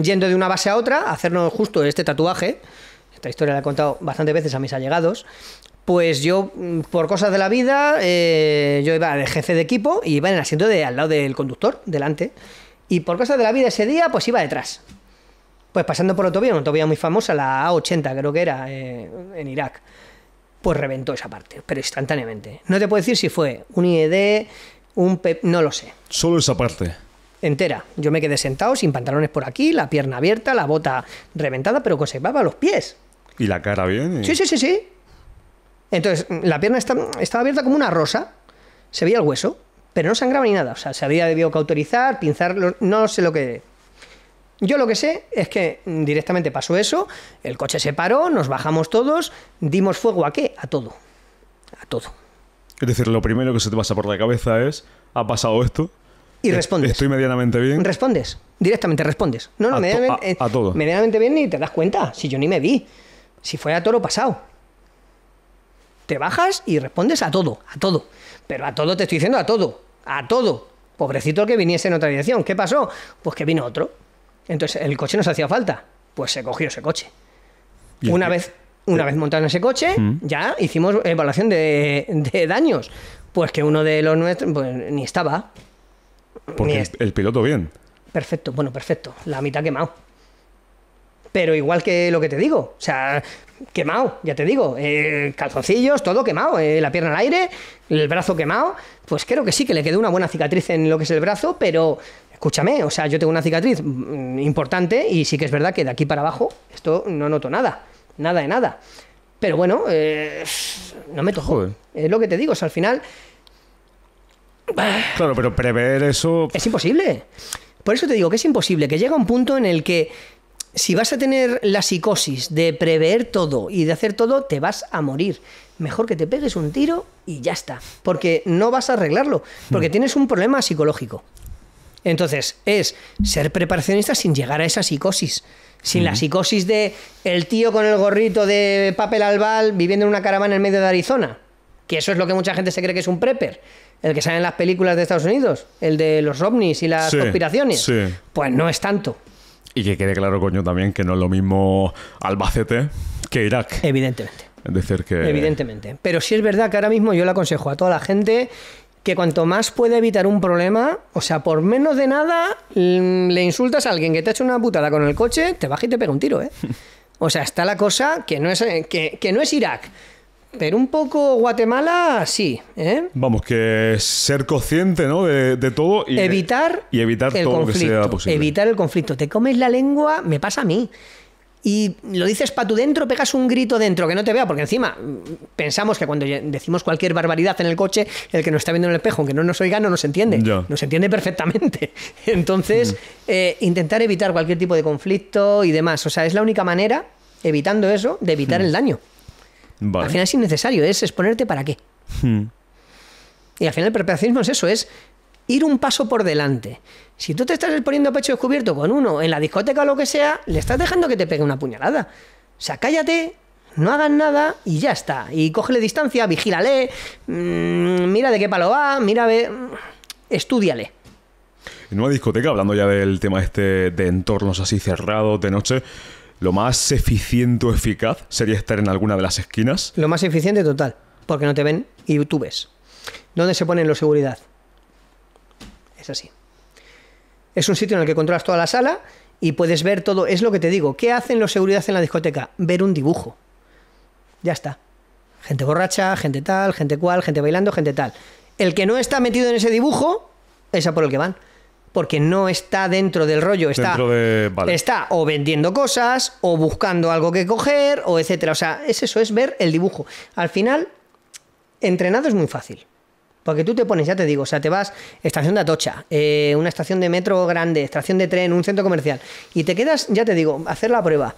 yendo de una base a otra, hacernos justo este tatuaje, esta historia la he contado bastantes veces a mis allegados, pues yo, mm, por cosas de la vida, eh, yo iba de jefe de equipo y iba en el asiento de al lado del conductor, delante. Y por cosas de la vida ese día, pues iba detrás. Pues pasando por autovía, una autovía muy famosa, la A80 creo que era, eh, en Irak, pues reventó esa parte, pero instantáneamente. No te puedo decir si fue un IED, un... PEP, no lo sé. Solo esa parte entera. Yo me quedé sentado, sin pantalones por aquí, la pierna abierta, la bota reventada, pero conservaba los pies. ¿Y la cara bien? Sí, sí, sí, sí. Entonces, la pierna estaba abierta como una rosa, se veía el hueso, pero no sangraba ni nada. O sea, se había debido cauterizar, pinzar, no sé lo que. Yo lo que sé es que directamente pasó eso, el coche se paró, nos bajamos todos, dimos fuego a qué? A todo. A todo. Es decir, lo primero que se te pasa por la cabeza es, ha pasado esto, y respondes. Estoy medianamente bien. Respondes, directamente respondes. No, no, a medianamente, a, todo. medianamente bien ni te das cuenta. Si yo ni me vi, si fue a toro pasado. Te bajas y respondes a todo, a todo. Pero a todo te estoy diciendo a todo, a todo. Pobrecito el que viniese en otra dirección. ¿Qué pasó? Pues que vino otro. Entonces el coche nos hacía falta. Pues se cogió ese coche. una vez, una eh, vez montado en ese coche, ya hicimos evaluación de, daños. Pues que uno de los nuestros pues, ni estaba. Porque el, piloto bien. Perfecto, bueno, perfecto. La mitad quemado. Pero igual que lo que te digo, o sea, quemado, ya te digo, eh, calzoncillos, todo quemado, eh, la pierna al aire, el brazo quemado, pues creo que sí que le quedó una buena cicatriz en lo que es el brazo, pero escúchame, o sea, yo tengo una cicatriz mm, importante y sí que es verdad que de aquí para abajo esto no noto nada, nada de nada. Pero bueno, eh, no me tojo Es lo que te digo, o sea, al final Claro, pero prever eso. Es imposible. Por eso te digo que es imposible, que llega un punto en el que si vas a tener la psicosis de prever todo y de hacer todo, te vas a morir. Mejor que te pegues un tiro y ya está. Porque no vas a arreglarlo. Porque mm. tienes un problema psicológico. Entonces, es ser preparacionista sin llegar a esa psicosis. Sin la mm. psicosis de el tío con el gorrito de papel albal viviendo en una caravana en medio de Arizona. Que eso es lo que mucha gente se cree que es un prepper. El que sale en las películas de Estados Unidos. El de los ovnis y las conspiraciones. Pues no es tanto. Y que quede claro, coño, también que no es lo mismo Albacete que Irak. Evidentemente. decir, que. Evidentemente. Pero sí es verdad que ahora mismo yo le aconsejo a toda la gente que cuanto más puede evitar un problema, o sea, por menos de nada mm, le insultas a alguien que te ha hecho una putada con el coche, te baja y te pega un tiro, ¿eh? O sea, está la cosa que no es, eh, que no es Irak, pero un poco Guatemala, sí. ¿eh? Vamos, que ser consciente ¿no? de, todo y evitar, y evitar todo conflicto, lo que sea posible. Evitar el conflicto. Te comes la lengua, me pasa a mí. Y lo dices para tu dentro, pegas un grito dentro que no te vea, porque encima mm, pensamos que cuando decimos cualquier barbaridad en el coche, el que nos está viendo en el espejo, aunque no nos oiga, no nos entiende. Nos entiende perfectamente. Entonces, mm. eh, intentar evitar cualquier tipo de conflicto y demás. O sea, es la única manera, evitando eso, de evitar mm. el daño. Al final es innecesario, es exponerte para qué. Hmm. Y al final el perfeccionismo es eso, es ir un paso por delante. Si tú te estás exponiendo a pecho descubierto con uno en la discoteca o lo que sea, le estás dejando que te pegue una puñalada. O sea, cállate, no hagas nada y ya está. Y cógele distancia, vigílale, mm, mira de qué palo va, mira, ve, estúdiale. En una discoteca, hablando ya del tema este de entornos así cerrados de noche, lo más eficiente o eficaz sería estar en alguna de las esquinas. Lo más eficiente total, porque no te ven y tú ves. ¿Dónde se ponen los seguridad? Es así. Es un sitio en el que controlas toda la sala y puedes ver todo. Es lo que te digo. ¿Qué hacen los seguridad en la discoteca? Ver un dibujo. Ya está. Gente borracha, gente tal, gente cual, gente bailando, gente tal. El que no está metido en ese dibujo, es a por el que van porque no está dentro del rollo, está, está o vendiendo cosas, o buscando algo que coger, o etcétera. O sea, es eso, es ver el dibujo. Al final, entrenado es muy fácil. Porque tú te pones, ya te digo, o sea, te vas estación de Atocha, eh, una estación de metro grande, estación de tren, un centro comercial, y te quedas, ya te digo, hacer la prueba,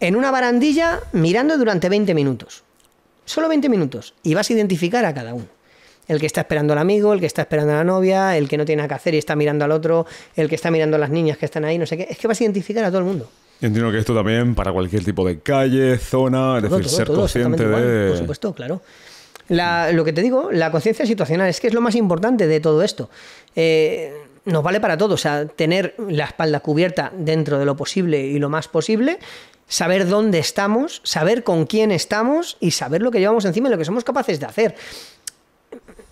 en una barandilla mirando durante 20 minutos. Solo 20 minutos. Y vas a identificar a cada uno el que está esperando al amigo, el que está esperando a la novia, el que no tiene nada que hacer y está mirando al otro, el que está mirando a las niñas que están ahí, no sé qué. Es que vas a identificar a todo el mundo. entiendo que esto también para cualquier tipo de calle, zona, es decir, ser consciente de. por supuesto, claro. lo que te digo, la conciencia situacional es que es lo más importante de todo esto. Eh, nos vale para todo, o sea, tener la espalda cubierta dentro de lo posible y lo más posible, saber dónde estamos, saber con quién estamos y saber lo que llevamos encima y lo que somos capaces de hacer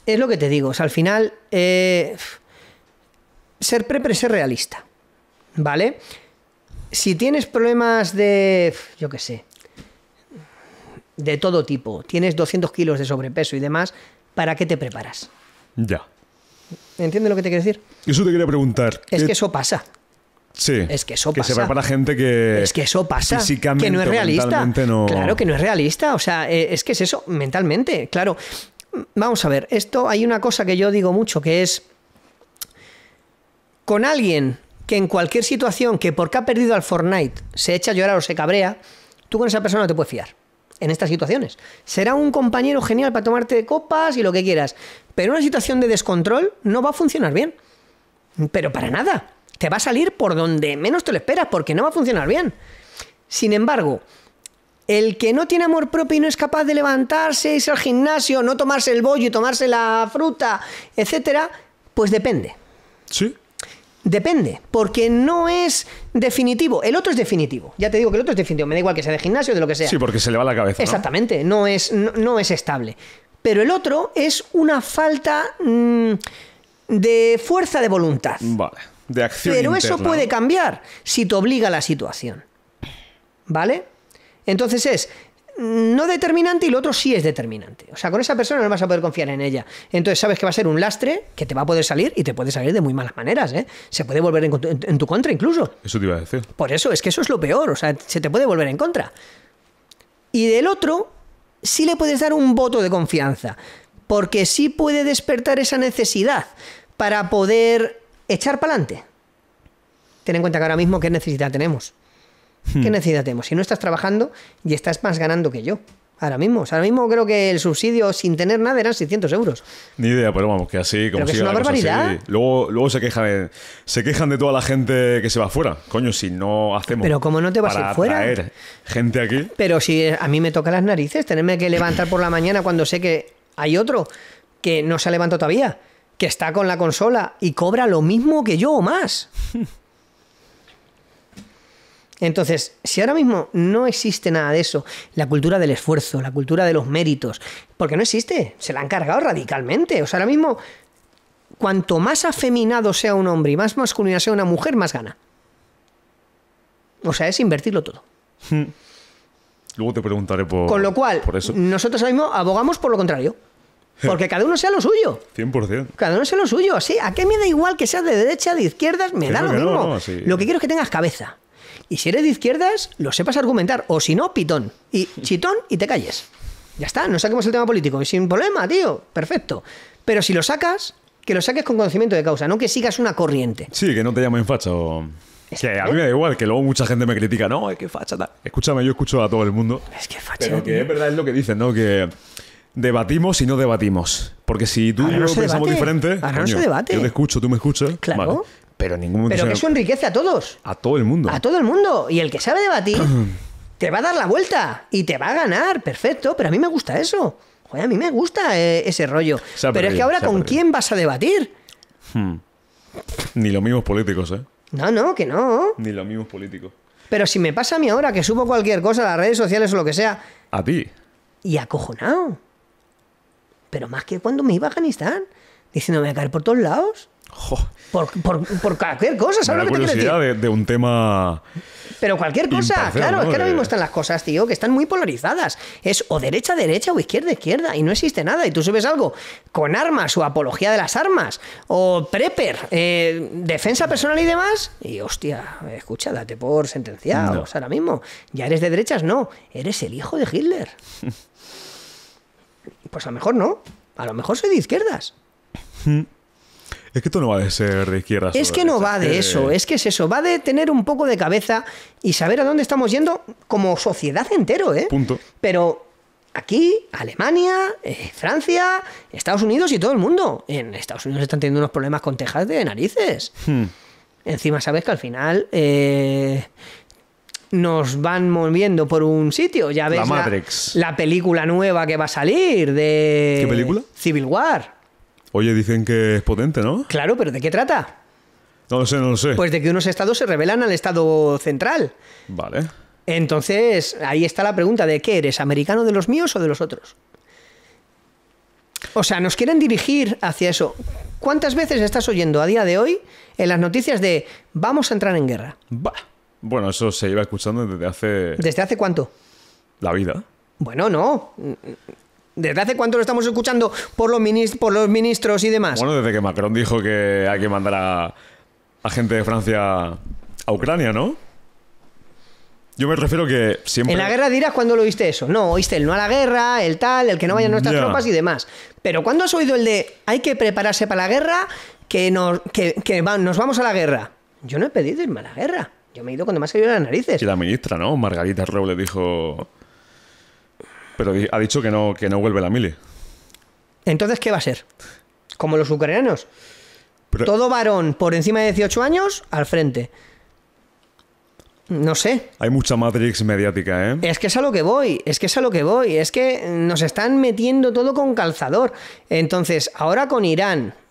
es lo que te digo, o sea, al final, eh, ser prepre, ser realista, ¿vale? Si tienes problemas de, yo qué sé, de todo tipo, tienes 200 kilos de sobrepeso y demás, ¿para qué te preparas? Ya. ¿Entiendes lo que te quiero decir? Eso te quería preguntar. Es que eso pasa. Sí. Es que eso pasa. Que se prepara gente que. Es que eso pasa. Que no es realista. Claro que no es realista. O sea, eh, es que es eso, mentalmente. Claro, vamos a ver, esto hay una cosa que yo digo mucho, que es con alguien que en cualquier situación que porque ha perdido al Fortnite se echa a llorar o se cabrea, tú con esa persona no te puedes fiar. En estas situaciones. Será un compañero genial para tomarte copas y lo que quieras. Pero una situación de descontrol no va a funcionar bien. Pero para nada. Te va a salir por donde menos te lo esperas porque no va a funcionar bien. Sin embargo, el que no tiene amor propio y no es capaz de levantarse, irse al gimnasio, no tomarse el bollo y tomarse la fruta, etcétera, pues depende. Sí. Depende, porque no es definitivo. El otro es definitivo. Ya te digo que el otro es definitivo. Me da igual que sea de gimnasio, de lo que sea. Sí, porque se le va la cabeza. Exactamente, no es, no, es estable. Pero el otro es una falta mm, de fuerza de voluntad. Vale, de acción. Pero eso puede cambiar si te obliga a la situación. ¿Vale? Entonces es no determinante y lo otro sí es determinante. O sea, con esa persona no vas a poder confiar en ella. Entonces sabes que va a ser un lastre que te va a poder salir y te puede salir de muy malas maneras. ¿eh? Se puede volver en, en, tu contra incluso. Eso te iba a decir. Por eso, es que eso es lo peor. O sea, se te puede volver en contra. Y del otro, sí le puedes dar un voto de confianza. Porque sí puede despertar esa necesidad para poder echar para adelante. Ten en cuenta que ahora mismo qué necesidad tenemos Hmm. ¿Qué necesidad tenemos? Si no estás trabajando y estás más ganando que yo. Ahora mismo, ahora mismo creo que el subsidio sin tener nada eran 600 euros. Ni idea, pero vamos, que así, como si luego, se quejan, de, se quejan de toda la gente que se va fuera. Coño, si no hacemos. Pero como no te vas a ir fuera. gente aquí. Pero si a mí me toca las narices tenerme que levantar por la mañana cuando sé que hay otro que no se ha levantado todavía, que está con la consola y cobra lo mismo que yo o más. Entonces, si ahora mismo no existe nada de eso, la cultura del esfuerzo, la cultura de los méritos, porque no existe, se la han cargado radicalmente. O sea, ahora mismo, cuanto más afeminado sea un hombre y más masculina sea una mujer, más gana. O sea, es invertirlo todo. Hmm. Luego te preguntaré por. Con lo cual, por eso. nosotros ahora mismo abogamos por lo contrario. Porque cada uno sea lo suyo. 100%. Cada uno sea lo suyo. Así, ¿a qué me da igual que seas de derecha, de izquierda? Me da lo mismo. Lo que quiero es que tengas cabeza. Y si eres de izquierdas, lo sepas argumentar. O si no, pitón. Y chitón y te calles. Ya está, no saquemos el tema político. Y Sin problema, tío. Perfecto. Pero si lo sacas, que lo saques con conocimiento de causa, no que sigas una corriente. Sí, que no te llamen facha o... a mí me da igual, que luego mucha gente me critica. No, es que facha. tal. Escúchame, yo escucho a todo el mundo. Es que facha. Pero que es verdad, es lo que dicen, ¿no? Que debatimos y no debatimos. Porque si tú y yo pensamos diferente, yo te escucho, tú me escuchas. Claro. Pero ningún Pero que eso enriquece a todos. a todo el mundo. A todo el mundo. Y el que sabe debatir te va a dar la vuelta y te va a ganar. Perfecto. Pero a mí me gusta eso. Joder, a mí me gusta eh, ese rollo. Pero es que ahora, ¿con quién vas a debatir? Hmm. Ni los mismos políticos, ¿eh? No, no, que no. Ni los mismos políticos. Pero si me pasa a mí ahora que subo cualquier cosa a las redes sociales o lo que sea, A ti. y acojonado pero más que cuando me iba a Afganistán, diciéndome a caer por todos lados. Por, cualquier cosa, ¿sabes De, un tema. Pero cualquier cosa, claro, es que ahora mismo están las cosas, tío, que están muy polarizadas. Es o derecha, derecha o izquierda, izquierda, y no existe nada. Y tú subes algo con armas o apología de las armas, o prepper, eh, defensa personal y demás, y hostia, escucha, date por sentenciado ahora mismo. Ya eres de derechas, no, eres el hijo de Hitler. Pues a lo mejor no. A lo mejor soy de izquierdas. Hmm. Es que tú no va de ser de izquierdas. Es que no va de eh. eso, es que es eso, va de tener un poco de cabeza y saber a dónde estamos yendo como sociedad entero, ¿eh? Punto. Pero aquí, Alemania, eh, Francia, Estados Unidos y todo el mundo. En Estados Unidos están teniendo unos problemas con tejas de narices. Hmm. Encima sabes que al final eh, nos van moviendo por un sitio. Ya ves la, Matrix. la, película nueva que va a salir de... ¿Qué película? Civil War. Oye, dicen que es potente, ¿no? Claro, pero ¿de qué trata? No lo sé, no lo sé. Pues de que unos estados se rebelan al estado central. Vale. Entonces, ahí está la pregunta de ¿qué eres? ¿Americano de los míos o de los otros? O sea, nos quieren dirigir hacia eso. ¿Cuántas veces estás oyendo a día de hoy en las noticias de vamos a entrar en guerra? Bueno, eso se iba escuchando desde hace... ¿Desde hace cuánto? La vida. Bueno, no. ¿Desde hace cuánto lo estamos escuchando por los, por los ministros y demás? Bueno, desde que Macron dijo que hay que mandar a, gente de Francia a Ucrania, ¿no? Yo me refiero que siempre... En la guerra dirás cuando lo oíste eso. No, oíste el no a la guerra, el tal, el que no vayan nuestras tropas y demás. Pero ¿cuándo has oído el de hay que prepararse para la guerra, que nos, nos vamos a la guerra? Yo no he pedido irme a la guerra. Yo me he ido cuando más se salido las narices. Y la ministra, ¿no? Margarita le dijo. Pero ha dicho que no, que no vuelve la mili. Entonces, ¿qué va a ser? Como los ucranianos. Todo varón por encima de 18 años al frente. No sé. Hay mucha Matrix mediática, ¿eh? Es que es a lo que voy, es que es a lo que voy, es que nos están metiendo todo con calzador. Entonces, ahora con Irán,